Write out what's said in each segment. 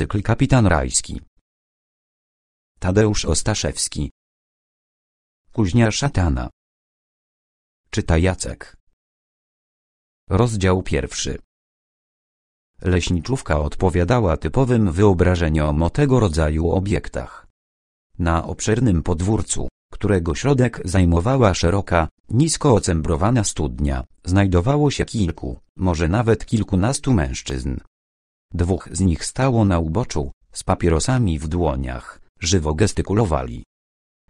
Cykl Kapitan Rajski. Tadeusz Ostaszewski. Kuźnia szatana. Czyta Jacek. Rozdział pierwszy. Leśniczówka odpowiadała typowym wyobrażeniom o tego rodzaju obiektach. Na obszernym podwórcu, którego środek zajmowała szeroka, nisko ocembrowana studnia, znajdowało się kilku, może nawet kilkunastu mężczyzn, Dwóch z nich stało na uboczu, z papierosami w dłoniach, żywo gestykulowali.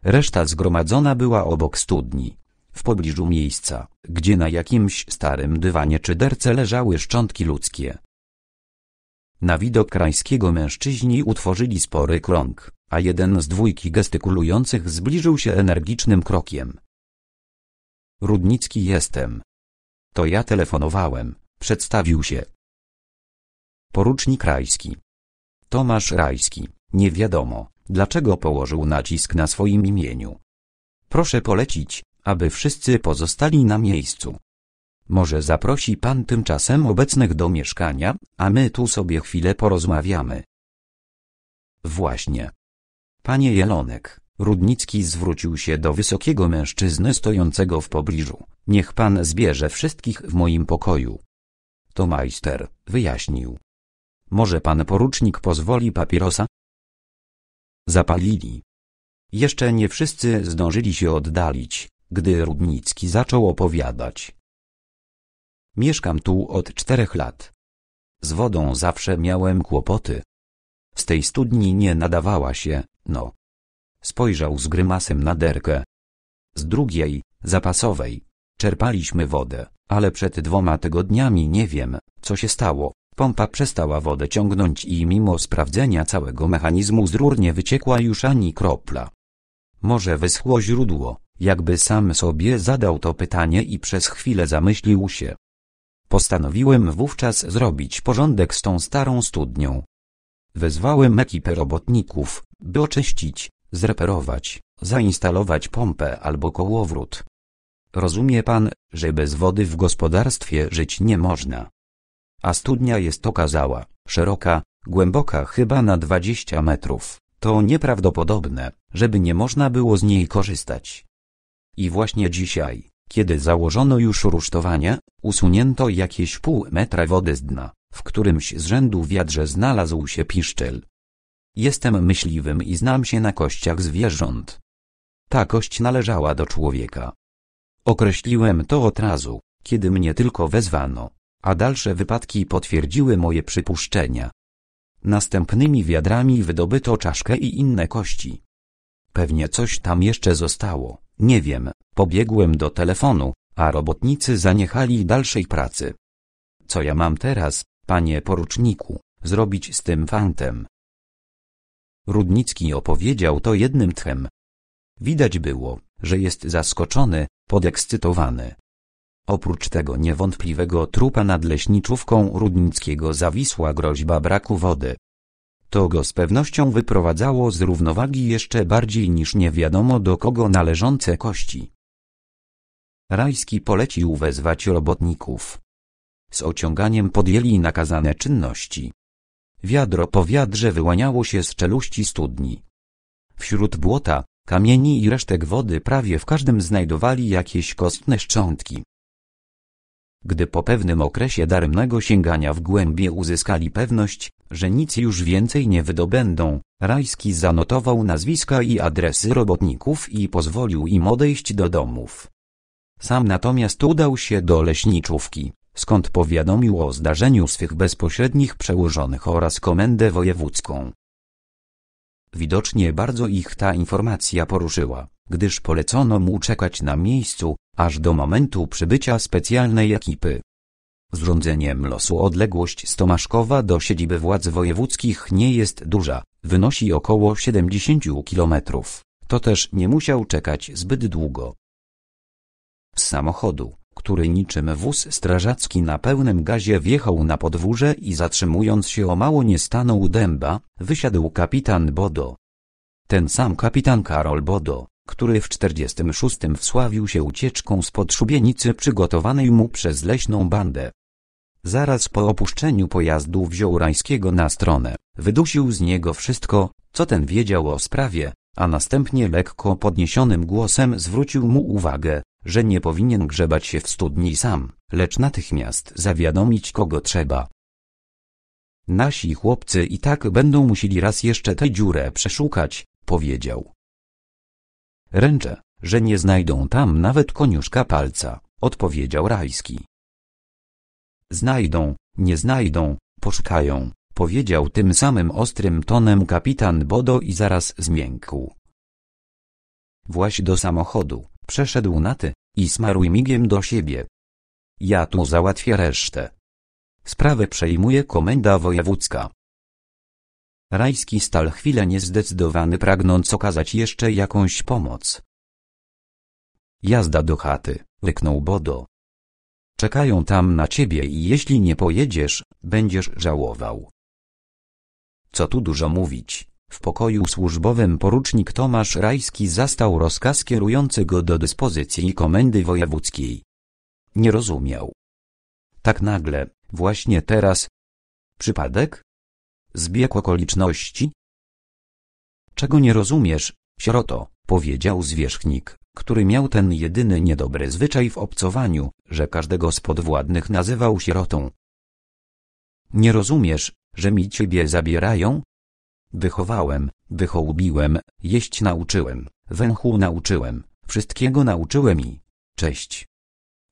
Reszta zgromadzona była obok studni, w pobliżu miejsca, gdzie na jakimś starym dywanie czy derce leżały szczątki ludzkie. Na widok krańskiego mężczyźni utworzyli spory krąg, a jeden z dwójki gestykulujących zbliżył się energicznym krokiem. Rudnicki jestem. To ja telefonowałem, przedstawił się, Porucznik Rajski. Tomasz Rajski, nie wiadomo, dlaczego położył nacisk na swoim imieniu. Proszę polecić, aby wszyscy pozostali na miejscu. Może zaprosi pan tymczasem obecnych do mieszkania, a my tu sobie chwilę porozmawiamy. Właśnie. Panie Jelonek, Rudnicki zwrócił się do wysokiego mężczyzny stojącego w pobliżu. Niech pan zbierze wszystkich w moim pokoju. To majster, wyjaśnił, może pan porucznik pozwoli papierosa? Zapalili. Jeszcze nie wszyscy zdążyli się oddalić, gdy Rudnicki zaczął opowiadać. Mieszkam tu od czterech lat. Z wodą zawsze miałem kłopoty. Z tej studni nie nadawała się, no. Spojrzał z grymasem na derkę. Z drugiej, zapasowej, czerpaliśmy wodę, ale przed dwoma tygodniami nie wiem, co się stało pompa przestała wodę ciągnąć i mimo sprawdzenia całego mechanizmu z rur nie wyciekła już ani kropla. Może wyschło źródło, jakby sam sobie zadał to pytanie i przez chwilę zamyślił się. Postanowiłem wówczas zrobić porządek z tą starą studnią. Wezwałem ekipę robotników, by oczyścić, zreperować, zainstalować pompę albo kołowrót. Rozumie pan, że bez wody w gospodarstwie żyć nie można. A studnia jest okazała, szeroka, głęboka chyba na 20 metrów. To nieprawdopodobne, żeby nie można było z niej korzystać. I właśnie dzisiaj, kiedy założono już rusztowanie, usunięto jakieś pół metra wody z dna, w którymś z rzędu wiadrze znalazł się piszczel. Jestem myśliwym i znam się na kościach zwierząt. Ta kość należała do człowieka. Określiłem to od razu, kiedy mnie tylko wezwano a dalsze wypadki potwierdziły moje przypuszczenia. Następnymi wiadrami wydobyto czaszkę i inne kości. Pewnie coś tam jeszcze zostało, nie wiem, pobiegłem do telefonu, a robotnicy zaniechali dalszej pracy. Co ja mam teraz, panie poruczniku, zrobić z tym fantem? Rudnicki opowiedział to jednym tchem. Widać było, że jest zaskoczony, podekscytowany. Oprócz tego niewątpliwego trupa nad leśniczówką Rudnickiego zawisła groźba braku wody. To go z pewnością wyprowadzało z równowagi jeszcze bardziej niż nie wiadomo do kogo należące kości. Rajski polecił wezwać robotników. Z ociąganiem podjęli nakazane czynności. Wiadro po wiadrze wyłaniało się z czeluści studni. Wśród błota, kamieni i resztek wody prawie w każdym znajdowali jakieś kostne szczątki. Gdy po pewnym okresie daremnego sięgania w głębie uzyskali pewność, że nic już więcej nie wydobędą, Rajski zanotował nazwiska i adresy robotników i pozwolił im odejść do domów. Sam natomiast udał się do leśniczówki, skąd powiadomił o zdarzeniu swych bezpośrednich przełożonych oraz komendę wojewódzką. Widocznie bardzo ich ta informacja poruszyła gdyż polecono mu czekać na miejscu, aż do momentu przybycia specjalnej ekipy. Z rządzeniem losu odległość Stomaszkowa do siedziby władz wojewódzkich nie jest duża, wynosi około 70 kilometrów. To też nie musiał czekać zbyt długo. Z samochodu, który niczym wóz strażacki na pełnym gazie wjechał na podwórze i zatrzymując się o mało nie stanął dęba, wysiadł kapitan Bodo. Ten sam kapitan Karol Bodo, który w 46 wsławił się ucieczką spod szubienicy przygotowanej mu przez leśną bandę. Zaraz po opuszczeniu pojazdu wziął Rajskiego na stronę, wydusił z niego wszystko, co ten wiedział o sprawie, a następnie lekko podniesionym głosem zwrócił mu uwagę, że nie powinien grzebać się w studni sam, lecz natychmiast zawiadomić kogo trzeba. Nasi chłopcy i tak będą musieli raz jeszcze tę dziurę przeszukać, powiedział. Ręczę, że nie znajdą tam nawet koniuszka palca, odpowiedział Rajski. Znajdą, nie znajdą, poszukają, powiedział tym samym ostrym tonem kapitan Bodo i zaraz zmiękł. Właś do samochodu, przeszedł na ty, i smaruj migiem do siebie. Ja tu załatwię resztę. Sprawę przejmuje komenda wojewódzka. Rajski stal chwilę niezdecydowany pragnąc okazać jeszcze jakąś pomoc. Jazda do chaty, ryknął Bodo. Czekają tam na ciebie i jeśli nie pojedziesz, będziesz żałował. Co tu dużo mówić, w pokoju służbowym porucznik Tomasz Rajski zastał rozkaz kierujący go do dyspozycji komendy wojewódzkiej. Nie rozumiał. Tak nagle, właśnie teraz. Przypadek? Zbieg okoliczności? Czego nie rozumiesz, sieroto, powiedział zwierzchnik, który miał ten jedyny niedobry zwyczaj w obcowaniu, że każdego z podwładnych nazywał sierotą. Nie rozumiesz, że mi ciebie zabierają? Wychowałem, wychołbiłem, jeść nauczyłem, węchu nauczyłem, wszystkiego nauczyłem i cześć.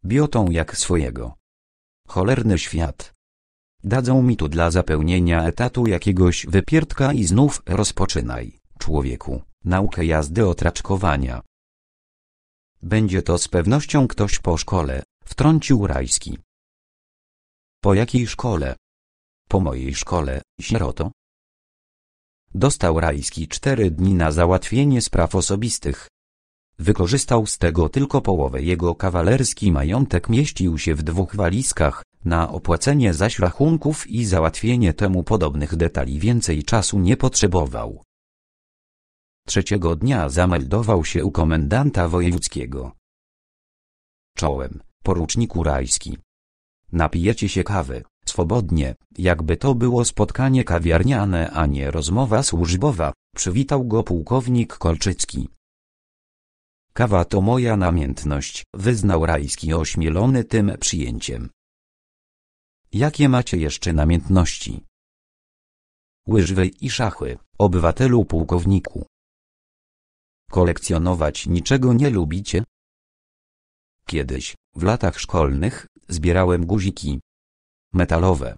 Biotą jak swojego. Cholerny świat. Dadzą mi tu dla zapełnienia etatu jakiegoś wypierdka i znów rozpoczynaj, człowieku, naukę jazdy otraczkowania. Będzie to z pewnością ktoś po szkole, wtrącił Rajski. Po jakiej szkole? Po mojej szkole, sieroto. Dostał Rajski cztery dni na załatwienie spraw osobistych. Wykorzystał z tego tylko połowę jego kawalerski majątek mieścił się w dwóch walizkach, na opłacenie zaś rachunków i załatwienie temu podobnych detali więcej czasu nie potrzebował. Trzeciego dnia zameldował się u komendanta wojewódzkiego. Czołem, poruczniku Rajski. Napijecie się kawy, swobodnie, jakby to było spotkanie kawiarniane, a nie rozmowa służbowa, przywitał go pułkownik Kolczycki. Kawa to moja namiętność, wyznał Rajski ośmielony tym przyjęciem. Jakie macie jeszcze namiętności? Łyżwy i szachy, obywatelu pułkowniku. Kolekcjonować niczego nie lubicie? Kiedyś, w latach szkolnych, zbierałem guziki metalowe.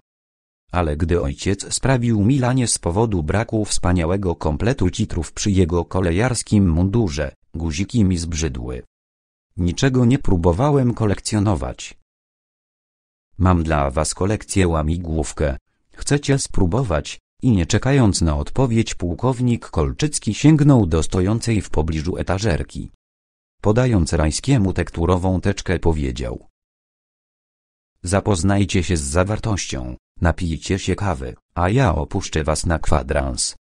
Ale gdy ojciec sprawił mi lanie z powodu braku wspaniałego kompletu citrów przy jego kolejarskim mundurze, guziki mi zbrzydły. Niczego nie próbowałem kolekcjonować. Mam dla was kolekcję łamigłówkę. Chcecie spróbować? I nie czekając na odpowiedź pułkownik Kolczycki sięgnął do stojącej w pobliżu etażerki. Podając Rajskiemu tekturową teczkę powiedział. Zapoznajcie się z zawartością, napijcie się kawy, a ja opuszczę was na kwadrans.